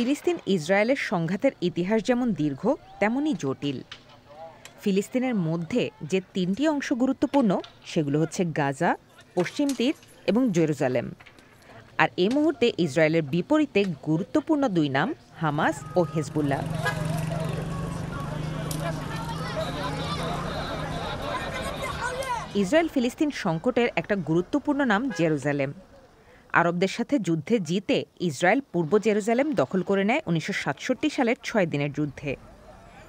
ফিলিস্তিন ইসরায়েলের সংঘাতের ইতিহাস যেমন দীর্ঘ তেমনই জটিল ফিলিস্তিনের মধ্যে যে তিনটি অংশ গুরুত্বপূর্ণ সেগুলো হচ্ছে গাজা পশ্চিম তীর এবং জেরুজালেম আর এই মুহূর্তে ইসরায়েলের বিপরীতে গুরুত্বপূর্ণ দুই নাম হামাস ও হেজবুল্লাহ ইসরায়েল ফিলিস্তিন সংকটের একটা গুরুত্বপূর্ণ নাম জেরুজালেম আরবদের সাথে যুদ্ধে জিতে ইসরায়েল পূর্ব জেরুজালেম দখল করে নেয় উনিশশো সালের ছয় দিনের যুদ্ধে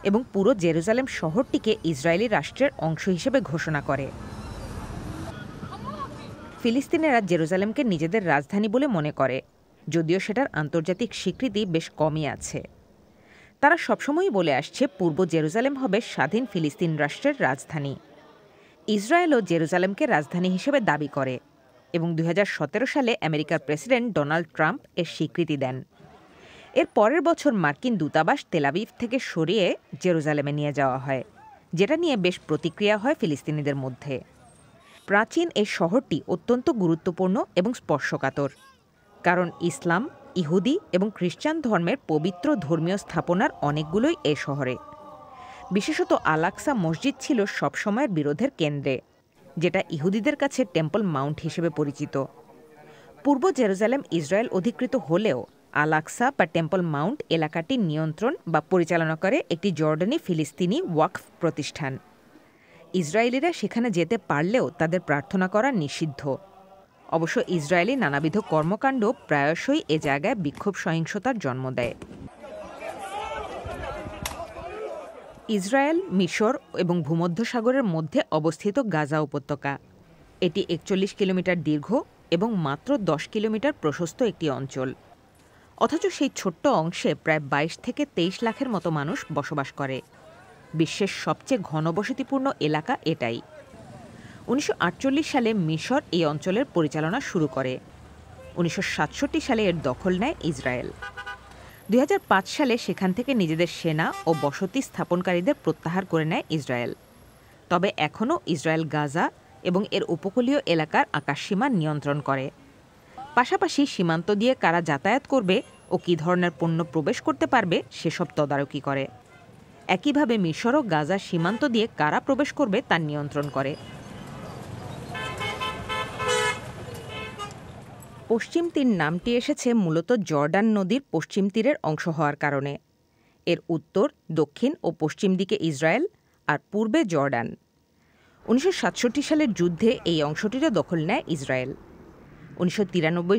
এবং পুরো জেরুজালেম শহরটিকে ইসরায়েলি রাষ্ট্রের অংশ হিসেবে ঘোষণা করে ফিলিস্তিনেরা জেরুজালেমকে নিজেদের রাজধানী বলে মনে করে যদিও সেটার আন্তর্জাতিক স্বীকৃতি বেশ কমই আছে তারা সবসময়ই বলে আসছে পূর্ব জেরুজালেম হবে স্বাধীন ফিলিস্তিন রাষ্ট্রের রাজধানী ইসরায়েলও জেরুজালেমকে রাজধানী হিসেবে দাবি করে এবং দু সালে আমেরিকার প্রেসিডেন্ট ডোনাল্ড ট্রাম্প এর স্বীকৃতি দেন এর পরের বছর মার্কিন দূতাবাস তেলাবিভ থেকে সরিয়ে জেরুজালেমে নিয়ে যাওয়া হয় যেটা নিয়ে বেশ প্রতিক্রিয়া হয় ফিলিস্তিনিদের মধ্যে প্রাচীন এই শহরটি অত্যন্ত গুরুত্বপূর্ণ এবং স্পর্শকাতর কারণ ইসলাম ইহুদি এবং খ্রিস্টান ধর্মের পবিত্র ধর্মীয় স্থাপনার অনেকগুলোই এ শহরে বিশেষত আলাক্সা মসজিদ ছিল সবসময়ের বিরোধের কেন্দ্রে যেটা ইহুদিদের কাছে টেম্পল মাউন্ট হিসেবে পরিচিত পূর্ব জেরুজালেম ইসরায়েল অধিকৃত হলেও আলাক্সা বা টেম্পল মাউন্ট এলাকাটি নিয়ন্ত্রণ বা পরিচালনা করে একটি জর্ডানি ফিলিস্তিনি ওয়াকফ প্রতিষ্ঠান ইসরায়েলিরা সেখানে যেতে পারলেও তাদের প্রার্থনা করা নিষিদ্ধ অবশ্য ইসরায়েলি নানাবিধ কর্মকাণ্ড প্রায়শই এ জায়গায় বিক্ষোভ সহিংসতার জন্ম দেয় ইসরায়েল মিশর এবং ভূমধ্যসাগরের মধ্যে অবস্থিত গাজা উপত্যকা এটি একচল্লিশ কিলোমিটার দীর্ঘ এবং মাত্র দশ কিলোমিটার প্রশস্ত একটি অঞ্চল অথচ সেই ছোট্ট অংশে প্রায় বাইশ থেকে তেইশ লাখের মতো মানুষ বসবাস করে বিশ্বের সবচেয়ে ঘনবসতিপূর্ণ এলাকা এটাই উনিশশো সালে মিশর এই অঞ্চলের পরিচালনা শুরু করে উনিশশো সালে এর দখল নেয় ইসরায়েল 2005 সালে সেখান থেকে নিজেদের সেনা ও বসতি স্থাপনকারীদের প্রত্যাহার করে নেয় ইসরায়েল তবে এখনও ইসরায়েল গাজা এবং এর উপকূলীয় এলাকার আকাশসীমা নিয়ন্ত্রণ করে পাশাপাশি সীমান্ত দিয়ে কারা যাতায়াত করবে ও কী ধরনের পণ্য প্রবেশ করতে পারবে সেসব তদারকি করে একইভাবে মিশরও গাজা সীমান্ত দিয়ে কারা প্রবেশ করবে তা নিয়ন্ত্রণ করে পশ্চিম তীর নামটি এসেছে মূলত জর্ডান নদীর পশ্চিম তীরের অংশ হওয়ার কারণে এর উত্তর দক্ষিণ ও পশ্চিম দিকে ইসরায়েল আর পূর্বে জর্ডান উনিশশো সালের যুদ্ধে এই অংশটিরও দখল নেয় ইসরায়েল উনিশশো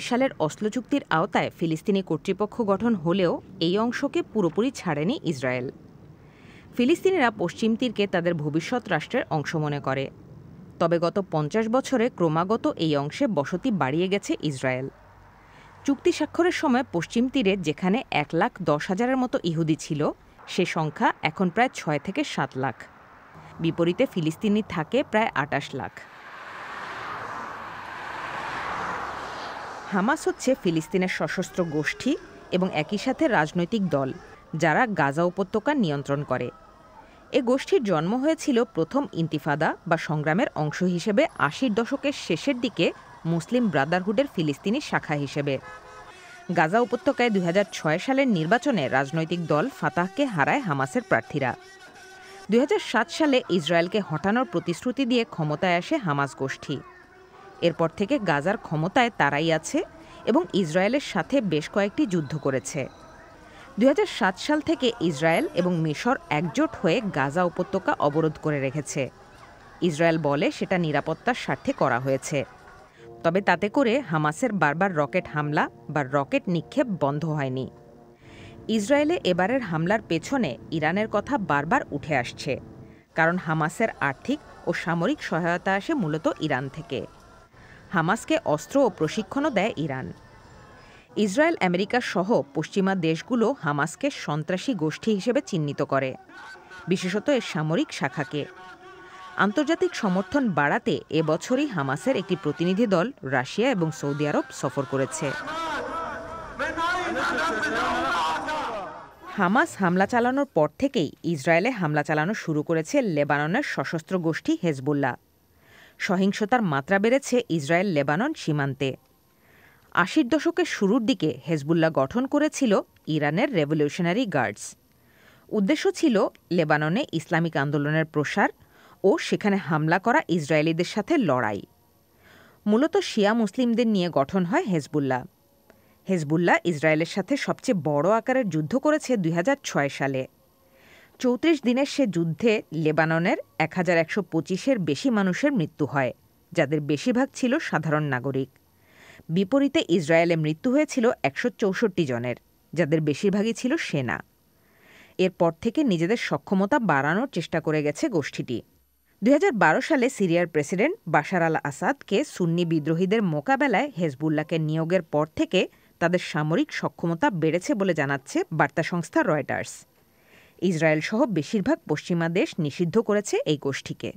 সালের অস্ল চুক্তির আওতায় ফিলিস্তিনি কর্তৃপক্ষ গঠন হলেও এই অংশকে পুরোপুরি ছাড়েনি ইসরায়েল ফিলিস্তিনিরা পশ্চিম তীরকে তাদের ভবিষ্যৎ রাষ্ট্রের অংশ মনে করে তবে গত পঞ্চাশ বছরে ক্রমাগত এই অংশে বসতি বাড়িয়ে গেছে ইসরায়েল চুক্তি স্বাক্ষরের সময় পশ্চিম তীরে যেখানে এক লাখ দশ হাজারের মতো ইহুদি ছিল সে সংখ্যা এখন প্রায় ছয় থেকে সাত লাখ বিপরীতে ফিলিস্তিনি থাকে প্রায় আটাশ লাখ হামাস হচ্ছে ফিলিস্তিনের সশস্ত্র গোষ্ঠী এবং একই সাথে রাজনৈতিক দল যারা গাজা উপত্যকা নিয়ন্ত্রণ করে এ গোষ্ঠীর জন্ম হয়েছিল প্রথম ইন্তিফাদা বা সংগ্রামের অংশ হিসেবে আশির দশকের শেষের দিকে মুসলিম ব্রাদারহুডের ফিলিস্তিনি শাখা হিসেবে গাজা উপত্যকায় দুই সালের নির্বাচনে রাজনৈতিক দল ফাতাহকে হারায় হামাসের প্রার্থীরা দুই সালে ইসরায়েলকে হটানোর প্রতিশ্রুতি দিয়ে ক্ষমতায় আসে হামাস গোষ্ঠী এরপর থেকে গাজার ক্ষমতায় তারাই আছে এবং ইসরায়েলের সাথে বেশ কয়েকটি যুদ্ধ করেছে দুই সাল থেকে ইসরায়েল এবং মিশর একজোট হয়ে গাজা উপত্যকা অবরোধ করে রেখেছে ইসরায়েল বলে সেটা নিরাপত্তার স্বার্থে করা হয়েছে তবে তাতে করে হামাসের বারবার রকেট হামলা বা রকেট নিক্ষেপ বন্ধ হয়নি ইসরায়েলে এবারের হামলার পেছনে ইরানের কথা বারবার উঠে আসছে কারণ হামাসের আর্থিক ও সামরিক সহায়তা আসে মূলত ইরান থেকে হামাসকে অস্ত্র ও প্রশিক্ষণও দেয় ইরান ইসরায়েল আমেরিকা সহ পশ্চিমা দেশগুলো হামাসকে সন্ত্রাসী গোষ্ঠী হিসেবে চিহ্নিত করে বিশেষত এর সামরিক শাখাকে আন্তর্জাতিক সমর্থন বাড়াতে এবছরই হামাসের একটি প্রতিনিধি দল রাশিয়া এবং সৌদি আরব সফর করেছে হামাস হামলা চালানোর পর থেকেই ইসরায়েলে হামলা চালানো শুরু করেছে লেবাননের সশস্ত্র গোষ্ঠী হেজবুল্লাহ সহিংসতার মাত্রা বেড়েছে ইসরায়েল লেবানন সীমান্তে আশির দশকের শুরুর দিকে হেজবুল্লাহ গঠন করেছিল ইরানের রেভলিউশনারি গার্ডস উদ্দেশ্য ছিল লেবাননে ইসলামিক আন্দোলনের প্রসার ও সেখানে হামলা করা ইসরায়েলিদের সাথে লড়াই মূলত শিয়া মুসলিমদের নিয়ে গঠন হয় হেজবুল্লাহ হেজবুল্লাহ ইসরায়েলের সাথে সবচেয়ে বড় আকারের যুদ্ধ করেছে দুই সালে চৌত্রিশ দিনের সে যুদ্ধে লেবাননের এক হাজার একশো পঁচিশের বেশি মানুষের মৃত্যু হয় যাদের বেশিরভাগ ছিল সাধারণ নাগরিক বিপরীতে ইসরায়েলে মৃত্যু হয়েছিল একশো জনের যাদের বেশিরভাগই ছিল সেনা এরপর থেকে নিজেদের সক্ষমতা বাড়ানোর চেষ্টা করে গেছে গোষ্ঠীটি দুই সালে সিরিয়ার প্রেসিডেন্ট বাশার আল আসাদকে সুন্নি বিদ্রোহীদের মোকাবেলায় হেজবুল্লাহকে নিয়োগের পর থেকে তাদের সামরিক সক্ষমতা বেড়েছে বলে জানাচ্ছে বার্তা সংস্থা রয়টার্স ইসরায়েল সহ বেশিরভাগ পশ্চিমা দেশ নিষিদ্ধ করেছে এই গোষ্ঠীকে